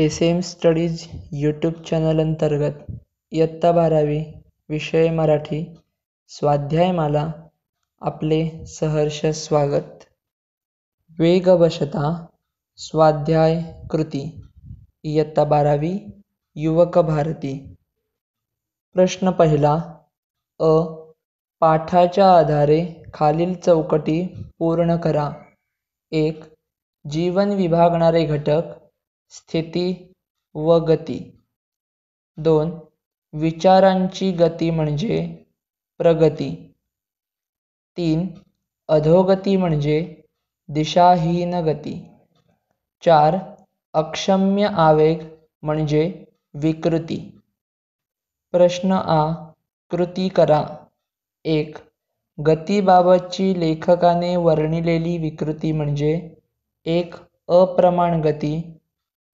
S M studies YouTube channel अंतर्गत इयत्ता बारावी विषय मराठी स्वाध्यायमाला आपले सहर्ष स्वागत वेगवशता स्वाध्याय कृती इयत्ता बारावी युवक भारती प्रश्न पहिला अ पाठाच्या आधारे खालील चौकटी पूर्ण करा एक जीवन विभागणारे घटक स्थिती व गती दोन विचारांची गती म्हणजे प्रगती तीन अधोगती म्हणजे दिशाहीन गती चार अक्षम्य आवेग म्हणजे विकृती प्रश्न आ कृती करा एक गतीबाबतची लेखकाने वर्णिलेली विकृती म्हणजे एक अप्रमाण गती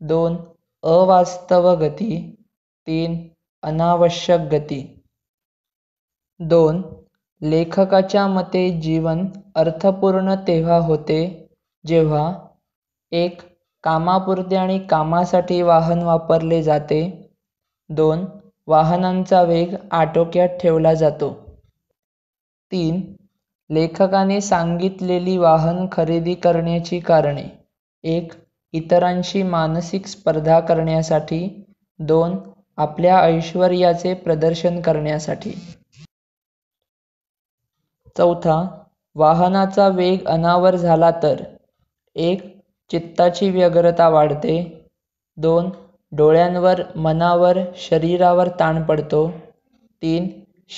दोन अवास्तव गती तीन अनावश्यक गती दोन लेखकाच्या मते जीवन अर्थपूर्ण तेव्हा होते जेव्हा एक कामापुरते आणि कामासाठी वाहन वापरले जाते दोन वाहनांचा वेग आटोक्यात ठेवला जातो तीन लेखकाने सांगितलेली वाहन खरेदी करण्याची कारणे एक इतरांशी मानसिक स्पर्धा करण्यासाठी दोन आपल्या ऐश्वर्याचे प्रदर्शन करण्यासाठी चौथा वाहनाचा वेग अनावर झाला तर एक चित्ताची व्यग्रता वाढते दोन डोळ्यांवर मनावर शरीरावर ताण पडतो तीन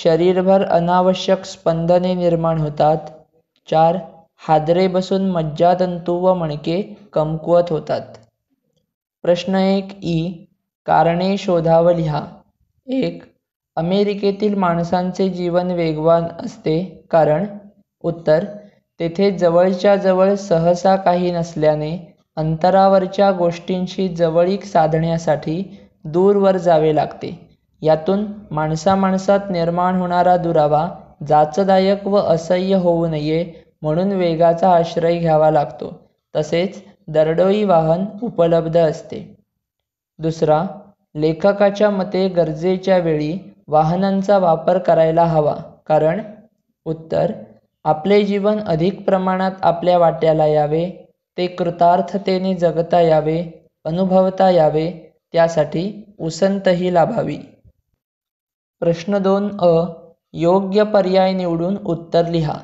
शरीरभर अनावश्यक स्पंदने निर्माण होतात चार हादरे बसून मज्जातंतू व मणके कमकुवत होतात प्रश्न एक ई कारणे शोधाव लिहा एक अमेरिकेतील माणसांचे जीवन वेगवान असते कारण उत्तर तेथे जवळच्या जवळ सहसा काही नसल्याने अंतरावरच्या गोष्टींशी जवळीक साधण्यासाठी दूरवर जावे लागते यातून माणसा माणसात निर्माण होणारा दुरावा जाचदायक व असह्य होऊ नये म्हणून वेगाचा आश्रय घ्यावा लागतो तसेच दरडोई वाहन उपलब्ध असते दुसरा लेखकाच्या मते गरजेच्या वेळी वाहनांचा वापर करायला हवा कारण उत्तर आपले जीवन अधिक प्रमाणात आपल्या वाट्याला यावे ते कृतार्थतेने जगता यावे अनुभवता यावे त्यासाठी उसंतही लाभावी प्रश्न दोन अ योग्य पर्याय निवडून उत्तर लिहा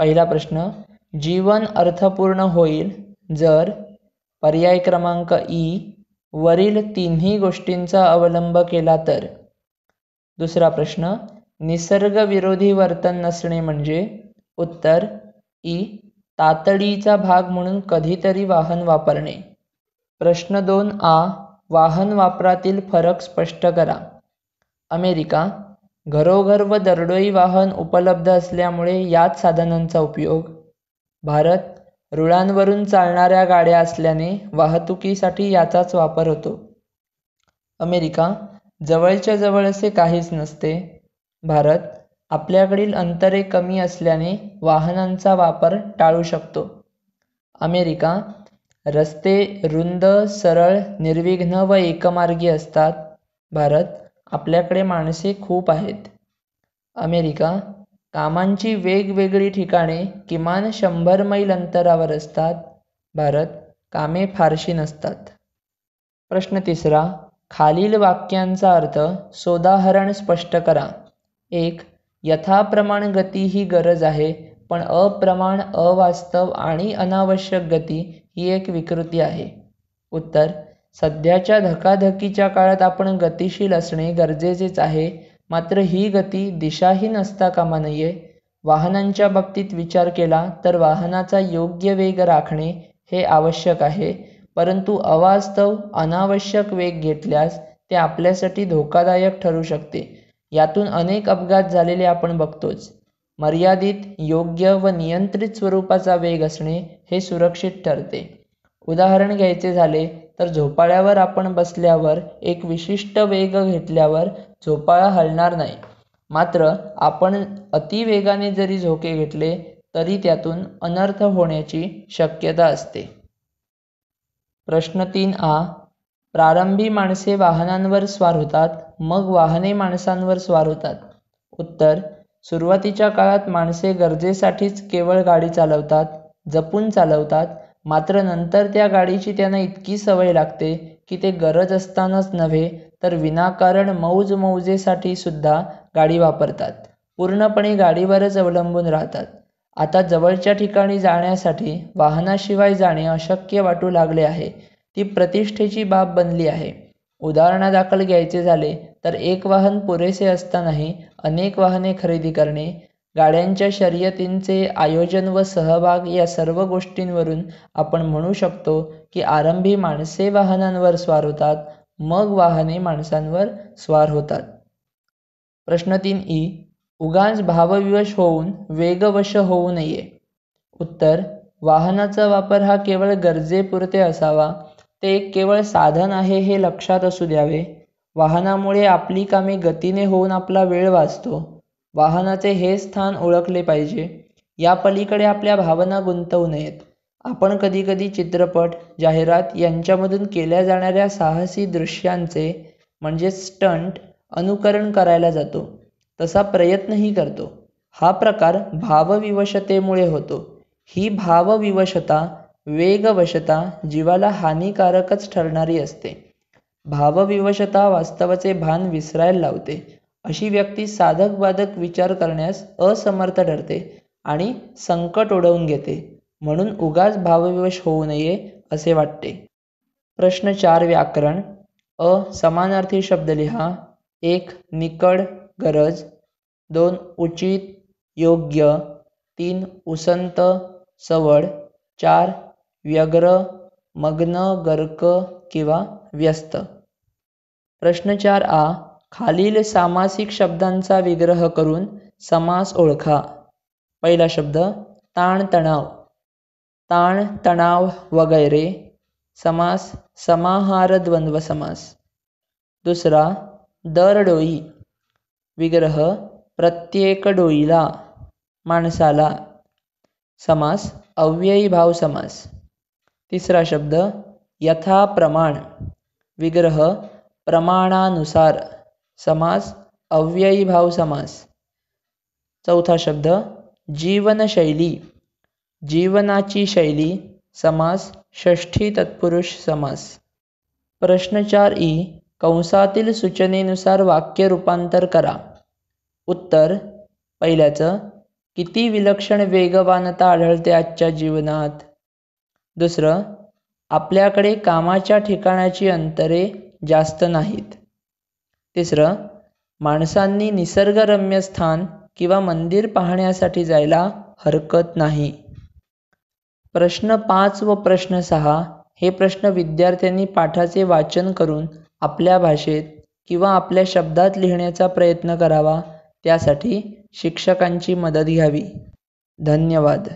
पहिला प्रश्न जीवन अर्थपूर्ण होईल जर पर्याय क्रमांक ई वरील तिन्ही गोष्टींचा अवलंब केला तर दुसरा प्रश्न निसर्गविरोधी वर्तन नसणे म्हणजे उत्तर ई तातडीचा भाग म्हणून कधीतरी वाहन वापरणे प्रश्न दोन आ वाहन वापरातील फरक स्पष्ट करा अमेरिका घरोघर व दरडोई वाहन उपलब्ध असल्यामुळे याच साधनांचा उपयोग भारत रुळांवरून चालणाऱ्या गाड्या असल्याने वाहतुकीसाठी याचाच वापर होतो अमेरिका जवळच्या जवळ असे काहीच नसते भारत आपल्याकडील अंतरे कमी असल्याने वाहनांचा वापर टाळू शकतो अमेरिका रस्ते रुंद सरळ निर्विघ्न व एकमार्गी असतात भारत आपल्याकडे माणसे खूप आहेत अमेरिका कामांची वेगवेगळी ठिकाणे किमान शंभर मैल अंतरावर असतात भारत कामे फारशी नसतात प्रश्न तिसरा खालील वाक्यांचा अर्थ सोदाहरण स्पष्ट करा एक यथाप्रमाण गती ही गरज आहे पण अप्रमाण अवास्तव आणि अनावश्यक गती ही एक विकृती आहे उत्तर सध्याच्या धकाधकीच्या काळात आपण गतिशील असणे गरजेचेच आहे मात्र ही गती दिशाहीन नसता कामा नये वाहनांच्या बाबतीत विचार केला तर वाहनाचा योग्य वेग राखणे हे आवश्यक आहे परंतु अवास्तव अनावश्यक वेग घेतल्यास ते आपल्यासाठी धोकादायक ठरू शकते यातून अनेक अपघात झालेले आपण बघतोच मर्यादित योग्य व नियंत्रित स्वरूपाचा वेग असणे हे सुरक्षित ठरते उदाहरण घ्यायचे झाले तर झोपाळ्यावर आपण बसल्यावर एक विशिष्ट वेग घेतल्यावर झोपाळा हलणार नाही मात्र आपण अतिवेगाने जरी झोके घेतले तरी त्यातून अनर्थ होण्याची शक्यता असते प्रश्न तीन आ प्रारंभी माणसे वाहनांवर स्वार होतात मग वाहने माणसांवर स्वार होतात उत्तर सुरुवातीच्या काळात माणसे गरजेसाठीच केवळ गाडी चालवतात जपून चालवतात मात्र नंतर त्या गाडीची त्यांना इतकी सवय लागते की ते गरज असतानाच नव्हे तर विनाकारण मौजेसाठी सुद्धा गाडी वापरतात पूर्णपणे गाडीवरच अवलंबून राहतात आता जवळच्या ठिकाणी जाण्यासाठी वाहनाशिवाय जाणे अशक्य वाटू लागले आहे ती प्रतिष्ठेची बाब बनली आहे उदाहरणादाखल घ्यायचे झाले तर एक वाहन पुरेसे असतानाही अनेक वाहने खरेदी करणे गाड्यांच्या शर्यतींचे आयोजन व सहभाग या सर्व गोष्टींवरून आपण म्हणू शकतो की आरंभी माणसे वाहनांवर स्वार होतात मग वाहने माणसांवर स्वार होतात प्रश्न तीन ई उगाच भावविवश होऊन वेगवश होऊ नये उत्तर वाहनाचा वापर हा केवळ गरजेपुरते असावा ते केवळ साधन आहे हे लक्षात असू द्यावे वाहनामुळे आपली कामे गतीने होऊन आपला वेळ वाचतो वाहनाचे हे स्थान ओळखले पाहिजे या पलीकडे आपल्या भावना गुंतवू नयेत आपण कधीकधी चित्रपट जाहिरात यांच्यामधून केल्या जाणाऱ्या साहसी दृश्यांचे म्हणजे स्टंट अनुकरण करायला जातो तसा प्रयत्नही करतो हा प्रकार भावविवशतेमुळे होतो ही भावविवशता वेगवशता जीवाला हानिकारकच ठरणारी असते भावविवशता वास्तवाचे भान विसरायला लावते अशी व्यक्ती साधक बाधक विचार करण्यास असमर्थ ठरते आणि संकट ओढवून घेते म्हणून उगाच भावविवश होऊ नये असे वाटते प्रश्न चार व्याकरण अ समानार्थी शब्द लिहा एक निकड गरज दोन उचित योग्य तीन उसंत सवड चार व्यग्र मग्न गर्क किंवा व्यस्त प्रश्न चार आ खालील सामासिक शब्दांचा विग्रह करून समास ओळखा पहिला शब्द ताणतणाव ताण तणाव वगैरे समास समाहार द्वंद्व समास दुसरा दरडोई विग्रह प्रत्येक डोईला माणसाला समास अव्ययी भाव समास तिसरा शब्द यथाप्रमाण विग्रह प्रमाणानुसार समास अव्ययी भाव समास चौथा शब्द जीवनशैली जीवनाची शैली समास षष्ठी तत्पुरुष समास प्रश्न चार ई कंसातील सूचनेनुसार वाक्य रूपांतर करा उत्तर पहिल्याचं किती विलक्षण वेगवानता आढळते आजच्या जीवनात दुसरं आपल्याकडे कामाच्या ठिकाणाची अंतरे जास्त नाहीत तिसरं माणसांनी निसर्गरम्य स्थान किंवा मंदिर पाहण्यासाठी जायला हरकत नाही प्रश्न पाच व प्रश्न सहा हे प्रश्न विद्यार्थ्यांनी पाठाचे वाचन करून आपल्या भाषेत किंवा आपल्या शब्दात लिहिण्याचा प्रयत्न करावा त्यासाठी शिक्षकांची मदत घ्यावी धन्यवाद